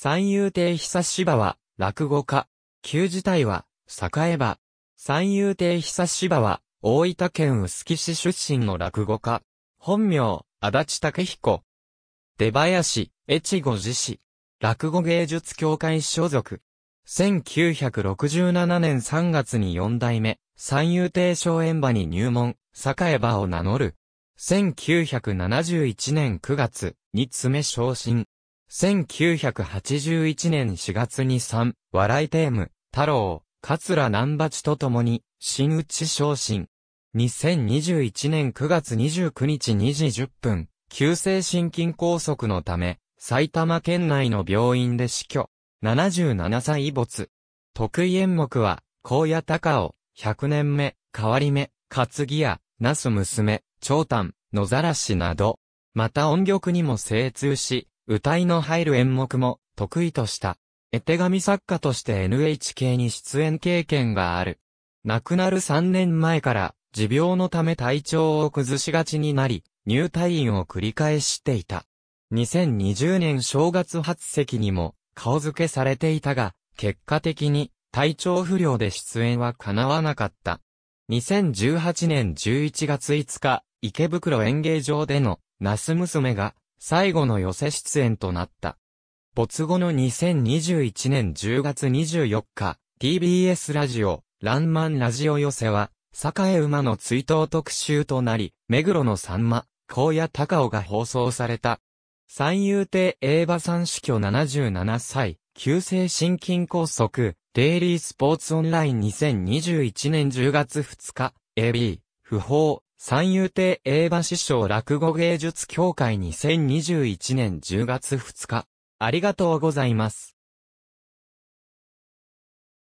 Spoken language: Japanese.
三遊亭久芝は、落語家。旧時代は、栄場。三遊亭久芝は、大分県臼杵市出身の落語家。本名、足立武彦。出林、越後寺市。落語芸術協会所属。1967年3月に四代目、三遊亭小園場に入門、栄場を名乗る。1971年9月、に詰め昇進。1981年4月に3、笑いテーム、太郎、桂南八と共に、新内昇進。2021年9月29日2時10分、急性心筋梗塞のため、埼玉県内の病院で死去。77歳没。得意演目は、高野高尾、100年目、変わり目、担ぎ屋、なす娘、長丹、野ざらしなど。また音曲にも精通し、歌いの入る演目も得意とした。絵手紙作家として NHK に出演経験がある。亡くなる3年前から持病のため体調を崩しがちになり、入退院を繰り返していた。2020年正月初席にも顔付けされていたが、結果的に体調不良で出演は叶わなかった。2018年11月5日、池袋演芸場でのナス娘が最後の寄せ出演となった。没後の2021年10月24日、TBS ラジオ、ランマンラジオ寄せは、栄馬の追悼特集となり、目黒のさんま、高野高尾が放送された。三遊亭英馬さん死去77歳、急性心筋梗塞、デイリースポーツオンライン2021年10月2日、AB、不法、三遊亭英馬師匠落語芸術協会2021年10月2日。ありがとうございます。